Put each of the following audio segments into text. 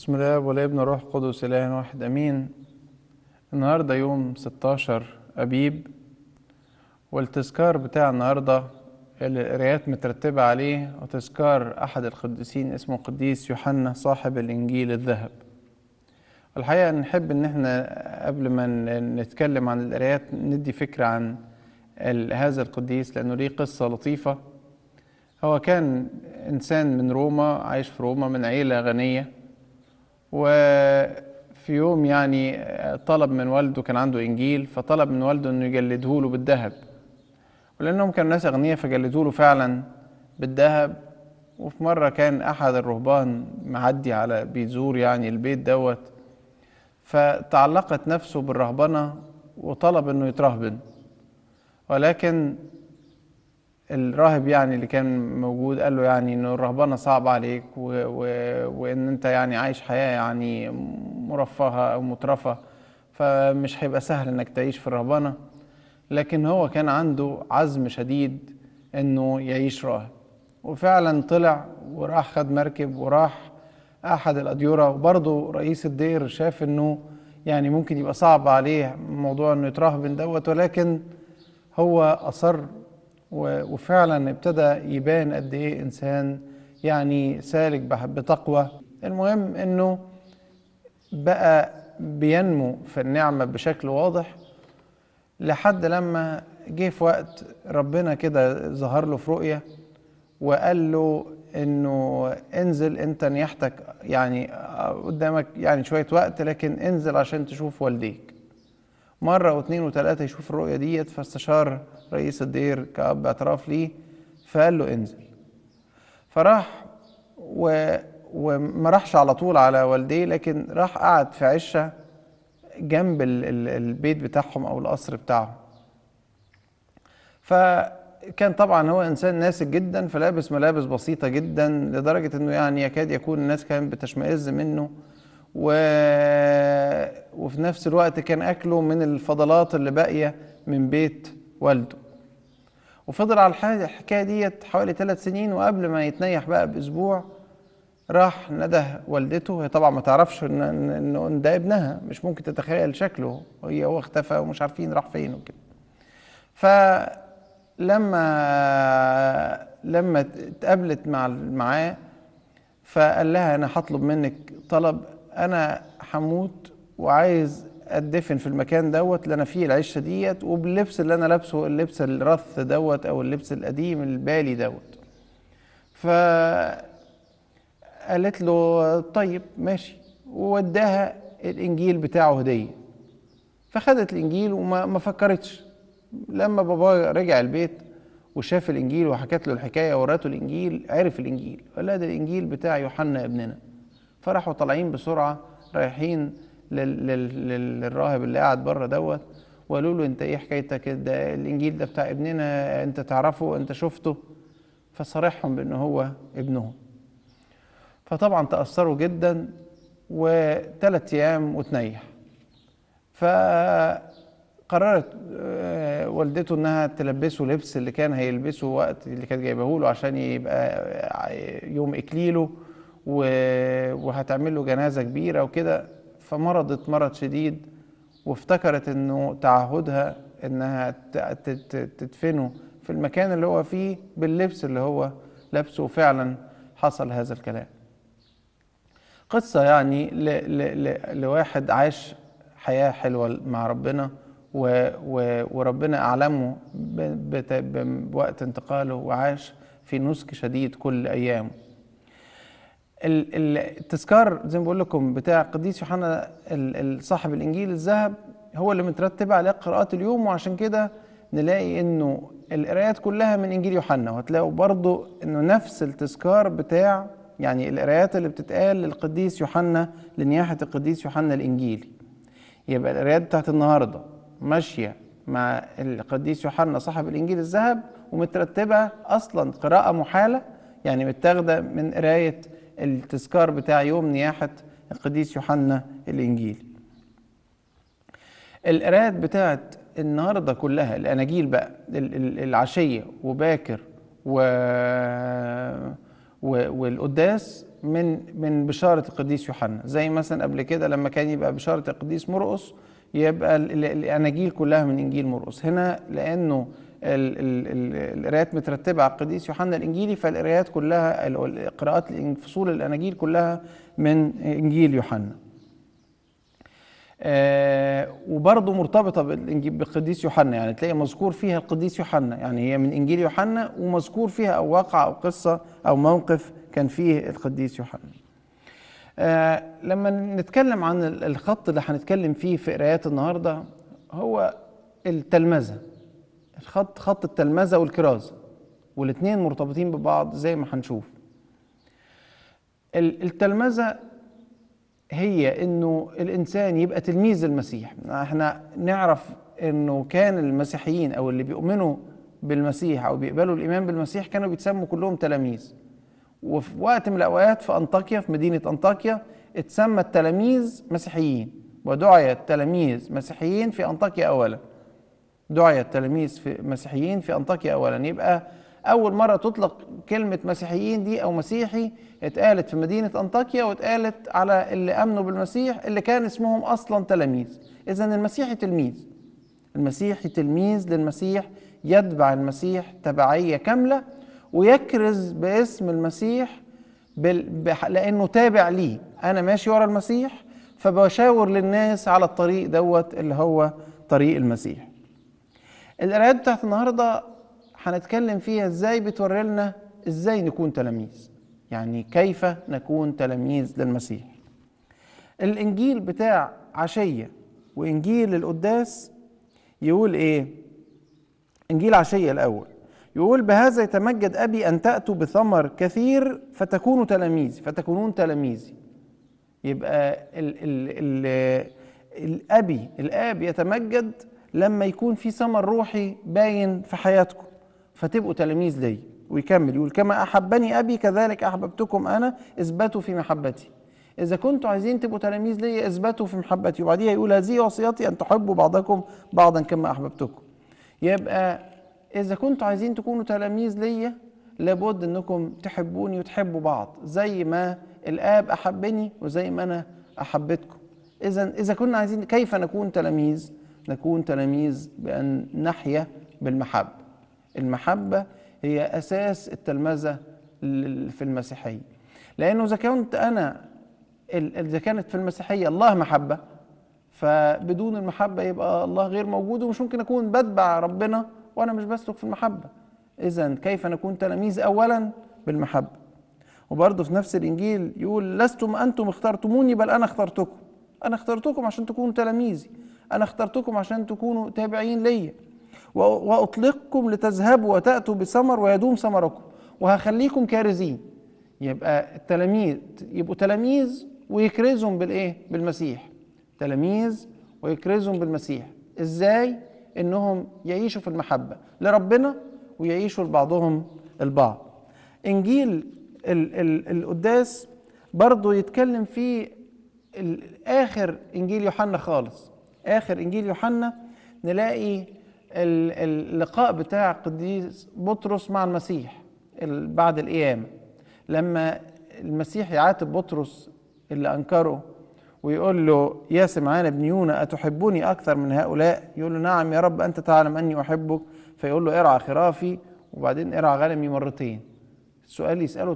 بسم الله والابن روح قدس إله واحد أمين النهاردة يوم 16 أبيب والتذكار بتاع النهاردة اللي القرايات مترتبة عليه وتذكار أحد القديسين اسمه قديس يوحنا صاحب الإنجيل الذهب الحقيقة نحب إن إحنا قبل ما نتكلم عن القرايات ندي فكرة عن هذا القديس لأنه ليه قصة لطيفة هو كان إنسان من روما عايش في روما من عيلة غنية وفي يوم يعني طلب من والده كان عنده إنجيل فطلب من والده إنه يجلده له بالذهب ولأنهم كانوا ناس أغنياء فجلدوا له فعلا بالذهب وفي مرة كان أحد الرهبان معدي على بيزور يعني البيت دوت فتعلقت نفسه بالرهبنة وطلب إنه يترهبن ولكن الراهب يعني اللي كان موجود قال له يعني انه الرهبنه صعبه عليك و و وان انت يعني عايش حياه يعني مرفهه او مترفه فمش هيبقى سهل انك تعيش في الرهبنه لكن هو كان عنده عزم شديد انه يعيش راهب وفعلا طلع وراح خد مركب وراح احد الاديوره وبرضه رئيس الدير شاف انه يعني ممكن يبقى صعب عليه موضوع انه يترهبن دوت ولكن هو اصر وفعلا ابتدى يبان قد ايه انسان يعني سالك بتقوى المهم انه بقى بينمو في النعمه بشكل واضح لحد لما جه في وقت ربنا كده ظهر له في رؤيه وقال له انه انزل انت نياحتك يعني قدامك يعني شويه وقت لكن انزل عشان تشوف والديك مرة واثنين وثلاثة يشوف الرؤية ديت فاستشار رئيس الدير كأب اعتراف ليه فقال له انزل فراح و... وما راحش على طول على والديه لكن راح قعد في عشة جنب ال... ال... البيت بتاعهم أو القصر بتاعهم فكان طبعا هو إنسان ناسك جدا فلابس ملابس بسيطة جدا لدرجة إنه يعني يكاد يكون الناس كانت بتشمئز منه و وفي نفس الوقت كان أكله من الفضلات اللي باقية من بيت والده وفضل على الحكاية ديت حوالي ثلاث سنين وقبل ما يتنيح بقى بأسبوع راح نده والدته هي طبعا ما تعرفش ان ان ده ابنها مش ممكن تتخيل شكله هي هو اختفى ومش عارفين راح فين وكده فلما لما اتقابلت مع معاه فقال لها انا هطلب منك طلب انا هموت وعايز ادفن في المكان دوت اللي انا فيه العشه ديت وباللبس اللي انا لابسه اللبس الرث دوت او اللبس القديم البالي دوت ف قالت له طيب ماشي ووداها الانجيل بتاعه هديه فخدت الانجيل وما ما فكرتش لما بابا رجع البيت وشاف الانجيل وحكت له الحكايه وراته الانجيل عرف الانجيل قال ده الانجيل بتاع يوحنا ابننا فراحوا طالعين بسرعه رايحين للراهب اللي قاعد بره دوت وقالوا له انت ايه حكايتك ده الانجيل ده بتاع ابننا انت تعرفه انت شفته فصارحهم بان هو ابنهم فطبعا تاثروا جدا وثلاث ايام وتنيح فقررت آه، والدته انها تلبسه لبس اللي كان هيلبسه وقت اللي كانت جايبه له عشان يبقى آه، يوم اكليله وهتعمل له جنازه كبيره وكده فمرضت مرض شديد وافتكرت انه تعهدها انها تدفنه في المكان اللي هو فيه باللبس اللي هو لابسه وفعلا حصل هذا الكلام قصة يعني ل ل ل لواحد عاش حياة حلوة مع ربنا و و وربنا أعلمه بوقت انتقاله وعاش في نسك شديد كل أيامه التذكار زي ما بقول لكم بتاع قديس يوحنا صاحب الانجيل الذهب هو اللي مترتب عليه قراءات اليوم وعشان كده نلاقي انه القرايات كلها من انجيل يوحنا وهتلاقوا برضو انه نفس التذكار بتاع يعني القرايات اللي بتتقال للقديس يوحنا لنياحه القديس يوحنا الانجيلي يبقى القرايات بتاعت النهارده ماشيه مع القديس يوحنا صاحب الانجيل الذهب ومترتبه اصلا قراءه محاله يعني متاخده من قرايه التذكار بتاع يوم نياحة القديس يوحنا الإنجيل القراءات بتاعت النهاردة كلها الأناجيل بقى العشية وباكر و... و... والقداس من من بشارة القديس يوحنا زي مثلا قبل كده لما كان يبقى بشارة القديس مرقص يبقى الأناجيل كلها من إنجيل مرقص هنا لأنه القراءات مترتبه على القديس يوحنا الانجيلي فالقراءات كلها القراءات فصول الاناجيل كلها من انجيل يوحنا. آه وبرضه مرتبطة بالقديس يوحنا يعني تلاقي مذكور فيها القديس يوحنا يعني هي من إنجيل يوحنا ومذكور فيها أو واقع أو قصة أو موقف كان فيه القديس يوحنا آه لما نتكلم عن الخط اللي هنتكلم فيه في قرايات النهاردة هو التلمذة الخط خط التلمذة والكراز والاتنين مرتبطين ببعض زي ما هنشوف التلمذة هي انه الانسان يبقى تلميذ المسيح احنا نعرف انه كان المسيحيين او اللي بيؤمنوا بالمسيح او بيقبلوا الايمان بالمسيح كانوا بيتسموا كلهم تلاميذ وفي وقت من الاوقات في انطاكيا في مدينه انطاكيا اتسمى التلاميذ مسيحيين ودعي التلاميذ مسيحيين في انطاكيا اولا دعي التلاميذ في مسيحيين في أنطاكيا أولا يبقى أول مرة تطلق كلمة مسيحيين دي أو مسيحي اتقالت في مدينة أنطاكيا واتقالت على اللي أمنوا بالمسيح اللي كان اسمهم أصلا تلاميذ إذا المسيحي تلميذ المسيحي تلميذ للمسيح يتبع المسيح تبعية كاملة ويكرز باسم المسيح لأنه تابع ليه أنا ماشي ورا المسيح فبشاور للناس على الطريق دوت اللي هو طريق المسيح القرايات بتاعت النهارده هنتكلم فيها ازاي بتوري لنا ازاي نكون تلاميذ يعني كيف نكون تلاميذ للمسيح الانجيل بتاع عشيه وانجيل القداس يقول ايه انجيل عشيه الاول يقول بهذا يتمجد ابي ان تاتوا بثمر كثير فتكونوا تلاميذي فتكونون تلاميذي يبقى ال ال ال الابي الاب يتمجد لما يكون في ثمر روحي باين في حياتكم فتبقوا تلاميذ لي ويكمل يقول كما أحبني أبي كذلك أحببتكم أنا اثبتوا في محبتي إذا كنتوا عايزين تبقوا تلاميذ لي اثبتوا في محبتي وبعديها يقول هذه وصيتي أن تحبوا بعضكم بعضا كما أحببتكم يبقى إذا كنتوا عايزين تكونوا تلاميذ لي لابد أنكم تحبوني وتحبوا بعض زي ما الآب أحبني وزي ما أنا أحبتكم إذا إذا كنا عايزين كيف نكون تلاميذ نكون تلاميذ بأن نحيا بالمحبة المحبة هي أساس التلمذة في المسيحية لأنه إذا كنت أنا إذا كانت في المسيحية الله محبة فبدون المحبة يبقى الله غير موجود ومش ممكن أكون بتبع ربنا وأنا مش بسلك في المحبة إذا كيف نكون تلاميذ أولا بالمحبة وبرضه في نفس الإنجيل يقول لستم أنتم اخترتموني بل أنا اخترتكم أنا اخترتكم عشان تكونوا تلاميذي أنا اخترتكم عشان تكونوا تابعين ليا وأطلقكم لتذهبوا وتأتوا بثمر ويدوم ثمركم وهخليكم كارزين يبقى التلاميذ يبقوا تلاميذ ويكرزهم بالإيه؟ بالمسيح تلاميذ ويكرزهم بالمسيح إزاي؟ إنهم يعيشوا في المحبة لربنا ويعيشوا لبعضهم البعض إنجيل القداس برضه يتكلم في آخر إنجيل يوحنا خالص آخر إنجيل يوحنا نلاقي اللقاء بتاع قديس بطرس مع المسيح بعد القيامة لما المسيح يعاتب بطرس اللي أنكره ويقول له يا سمعان ابن يونا أتحبني أكثر من هؤلاء يقول له نعم يا رب أنت تعلم أني أحبك فيقول له ارعى خرافي وبعدين ارعى غنمي مرتين السؤال يسأله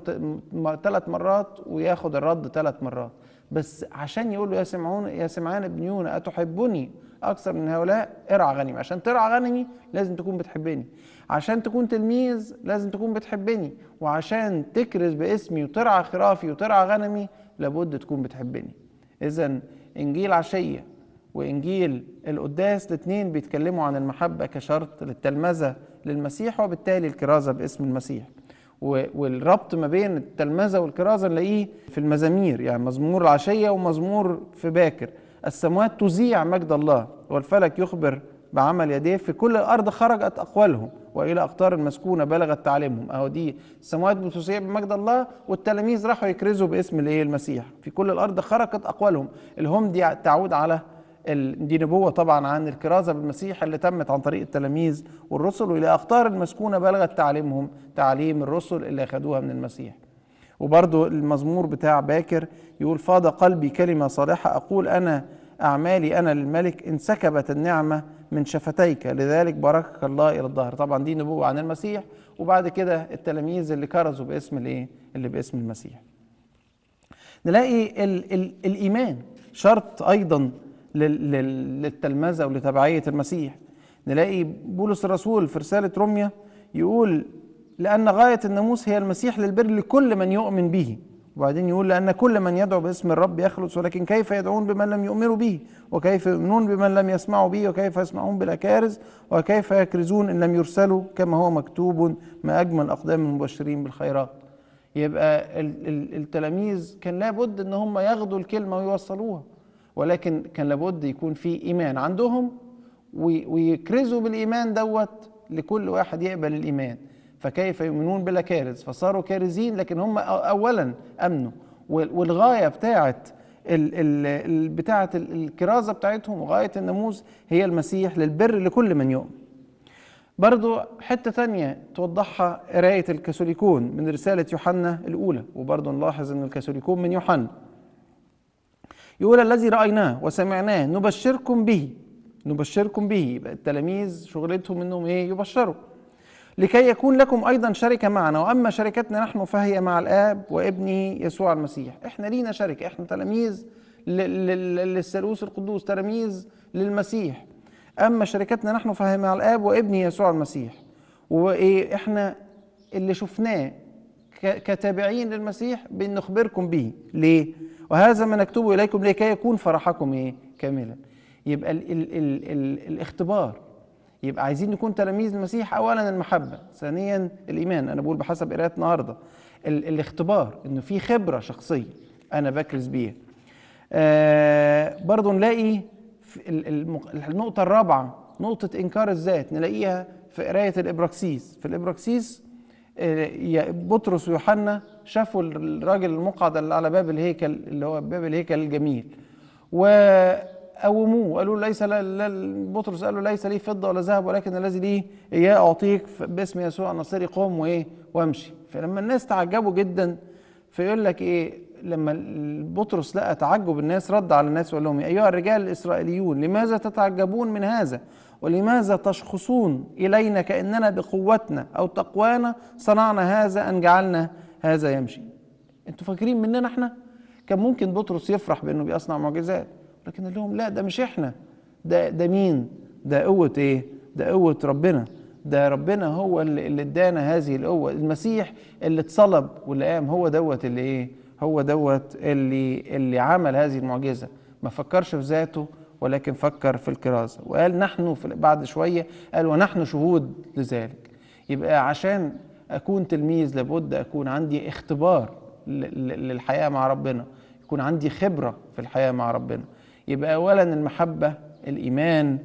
ثلاث مرات وياخد الرد ثلاث مرات بس عشان يقول له يا سمعون يا سمعان ابن يونا أتحبني أكثر من هؤلاء ارعى غنمي عشان ترعى غنمي لازم تكون بتحبني عشان تكون تلميذ لازم تكون بتحبني وعشان تكرز باسمي وترعى خرافي وترعى غنمي لابد تكون بتحبني إذا إنجيل عشية وإنجيل القداس الاثنين بيتكلموا عن المحبة كشرط للتلمذة للمسيح وبالتالي الكرازة باسم المسيح والربط ما بين التلمذة والكرازة نلاقيه في المزامير يعني مزمور العشية ومزمور في باكر السموات تذيع مجد الله والفلك يخبر بعمل يديه في كل الأرض خرجت أقوالهم وإلى أقطار المسكونة بلغت تعليمهم أهو دي السموات بتذيع بمجد الله والتلاميذ راحوا يكرزوا باسم الإيه المسيح في كل الأرض خرجت أقوالهم الهم دي تعود على دي نبوة طبعا عن الكرازة بالمسيح اللي تمت عن طريق التلاميذ والرسل وإلى أقطار المسكونة بلغت تعليمهم تعليم الرسل اللي اخذوها من المسيح وبرده المزمور بتاع باكر يقول فاض قلبي كلمة صالحة أقول أنا أعمالي أنا للملك انسكبت النعمة من شفتيك لذلك باركك الله إلى الظهر طبعا دي نبوة عن المسيح وبعد كده التلاميذ اللي كرزوا باسم الإيه اللي باسم المسيح نلاقي الـ الـ الإيمان شرط أيضا للتلمذة ولتبعية المسيح نلاقي بولس الرسول في رسالة روميا يقول لأن غاية الناموس هي المسيح للبر لكل من يؤمن به وبعدين يقول لأن كل من يدعو باسم الرب يخلص ولكن كيف يدعون بمن لم يؤمنوا به وكيف يؤمنون بمن لم يسمعوا به وكيف يسمعون بلا كارز وكيف يكرزون إن لم يرسلوا كما هو مكتوب ما أجمل أقدام المبشرين بالخيرات يبقى التلاميذ كان لابد ان هم ياخدوا الكلمه ويوصلوها ولكن كان لابد يكون في إيمان عندهم ويكرزوا بالإيمان دوت لكل واحد يقبل الإيمان فكيف يؤمنون بلا كارز فصاروا كارزين لكن هم أولا أمنوا والغاية بتاعة بتاعة الكرازة بتاعتهم وغاية الناموس هي المسيح للبر لكل من يؤمن برضو حتة تانية توضحها قراية الكاثوليكون من رسالة يوحنا الأولى وبرضو نلاحظ أن الكاثوليكون من يوحنا يقول الذي رأيناه وسمعناه نبشركم به نبشركم به يبقى التلاميذ شغلتهم انهم ايه يبشروا لكي يكون لكم ايضا شركه معنا واما شركتنا نحن فهي مع الاب وابنه يسوع المسيح احنا لينا شركه احنا تلاميذ للسلوس القدوس تلاميذ للمسيح اما شركتنا نحن فهي مع الاب وابنه يسوع المسيح وايه احنا اللي شفناه كتابعين للمسيح بنخبركم به ليه وهذا ما نكتبه إليكم لكي يكون فرحكم إيه؟ كاملا يبقى الـ الـ الـ الـ الاختبار يبقى عايزين نكون تلاميذ المسيح أولا المحبة ثانيا الإيمان أنا بقول بحسب قراءة النهاردة الاختبار إنه في خبرة شخصية أنا بكرز بيها آه برضو نلاقي النقطة الرابعة نقطة إنكار الذات نلاقيها في قراية الإبراكسيس في الإبراكسيس آه، بطرس ويوحنا شافوا الراجل المقعد اللي على باب الهيكل اللي هو باب الهيكل الجميل وقوموه قالوا ليس بطرس قال له ليس لي فضه ولا ذهب ولكن الذي لي اياه اعطيك باسم يسوع النصيري قوم وايه وامشي فلما الناس تعجبوا جدا فيقول لك ايه لما بطرس لقى تعجب الناس رد على الناس وقال لهم إيه، ايها الرجال الاسرائيليون لماذا تتعجبون من هذا ولماذا تشخصون الينا كاننا بقوتنا او تقوانا صنعنا هذا ان جعلنا هذا يمشي انتوا فاكرين مننا احنا كان ممكن بطرس يفرح بانه بيصنع معجزات لكن قال لهم لا ده مش احنا ده ده مين ده قوه ايه ده قوه ربنا ده ربنا هو اللي ادانا هذه القوه المسيح اللي اتصلب واللي قام هو دوت اللي ايه هو دوت اللي اللي عمل هذه المعجزه ما فكرش في ذاته ولكن فكر في الكرازه وقال نحن في بعد شويه قال ونحن شهود لذلك يبقى عشان اكون تلميذ لابد اكون عندي اختبار للحياه مع ربنا يكون عندي خبره في الحياه مع ربنا يبقى اولا المحبه الايمان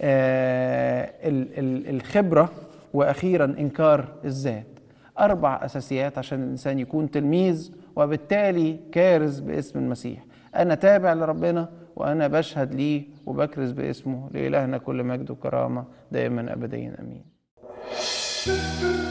آه الخبره واخيرا انكار الذات اربع اساسيات عشان الانسان يكون تلميذ وبالتالي كارز باسم المسيح انا تابع لربنا وانا بشهد ليه وبكرز باسمه لالهنا كل مجد وكرامه دائما ابديا امين